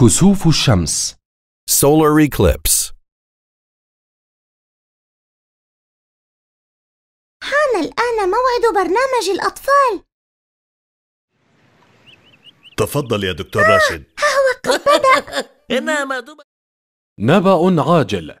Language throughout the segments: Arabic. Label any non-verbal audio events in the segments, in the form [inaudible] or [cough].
كسوف الشمس Solar eclipse حان الآن موعد برنامج الأطفال تفضل يا دكتور آه، راشد [laughs] ها هو قد بدأ [laughs] نبأ عاجل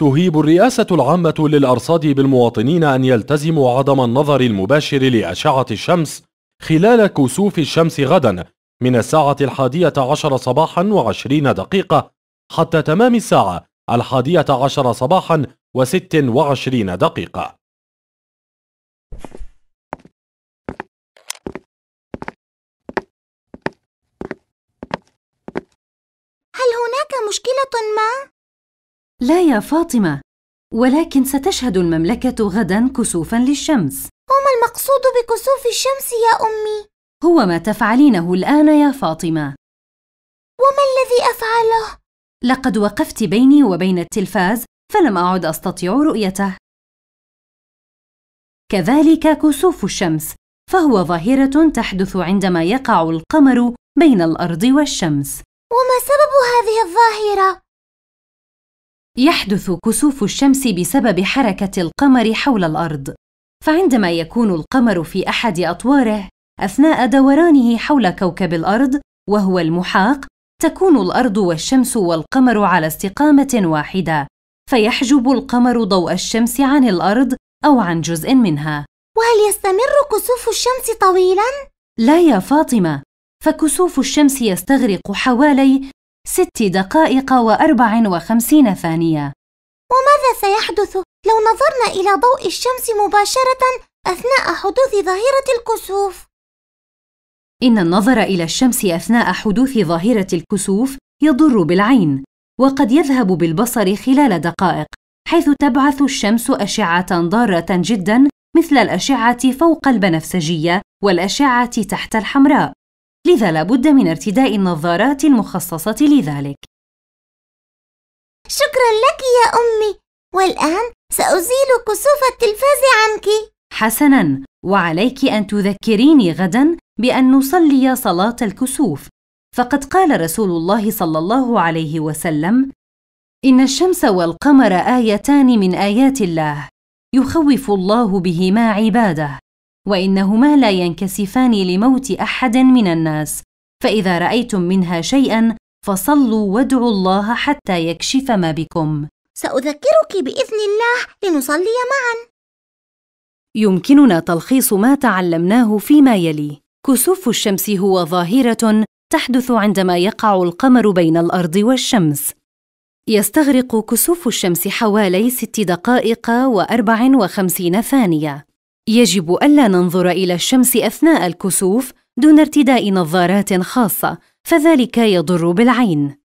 تهيب الرئاسة العامة للأرصاد بالمواطنين أن يلتزموا عدم النظر المباشر لأشعة الشمس خلال كسوف الشمس غدا من الساعة الحادية عشر صباحا وعشرين دقيقة حتى تمام الساعة الحادية عشر صباحا وست وعشرين دقيقة هل هناك مشكلة ما؟ لا يا فاطمة ولكن ستشهد المملكة غدا كسوفا للشمس وما المقصود بكسوف الشمس يا أمي؟ هو ما تفعلينه الآن يا فاطمة وما الذي أفعله؟ لقد وقفت بيني وبين التلفاز فلم أعد أستطيع رؤيته كذلك كسوف الشمس فهو ظاهرة تحدث عندما يقع القمر بين الأرض والشمس وما سبب هذه الظاهرة؟ يحدث كسوف الشمس بسبب حركة القمر حول الأرض فعندما يكون القمر في أحد أطواره أثناء دورانه حول كوكب الأرض وهو المحاق تكون الأرض والشمس والقمر على استقامة واحدة فيحجب القمر ضوء الشمس عن الأرض أو عن جزء منها وهل يستمر كسوف الشمس طويلاً؟ لا يا فاطمة فكسوف الشمس يستغرق حوالي ست دقائق وأربع وخمسين ثانية وماذا سيحدث لو نظرنا إلى ضوء الشمس مباشرة أثناء حدوث ظاهرة الكسوف؟ إن النظر إلى الشمس أثناء حدوث ظاهرة الكسوف يضر بالعين، وقد يذهب بالبصر خلال دقائق، حيث تبعث الشمس أشعة ضارة جدا مثل الأشعة فوق البنفسجية والأشعة تحت الحمراء، لذا لابد من ارتداء النظارات المخصصة لذلك. شكرا لك يا أمي، والآن سأزيل كسوف التلفاز عنك. حسنا، وعليك أن تذكريني غدا بأن نصلي صلاة الكسوف، فقد قال رسول الله صلى الله عليه وسلم: إن الشمس والقمر آيتان من آيات الله، يخوف الله بهما عباده، وإنهما لا ينكسفان لموت أحد من الناس، فإذا رأيتم منها شيئًا فصلوا وادعوا الله حتى يكشف ما بكم. سأذكرك بإذن الله لنصلي معًا. يمكننا تلخيص ما تعلمناه فيما يلي: كسوف الشمس هو ظاهرة تحدث عندما يقع القمر بين الأرض والشمس. يستغرق كسوف الشمس حوالي 6 دقائق و54 ثانية. يجب ألا ننظر إلى الشمس أثناء الكسوف دون ارتداء نظارات خاصة، فذلك يضر بالعين.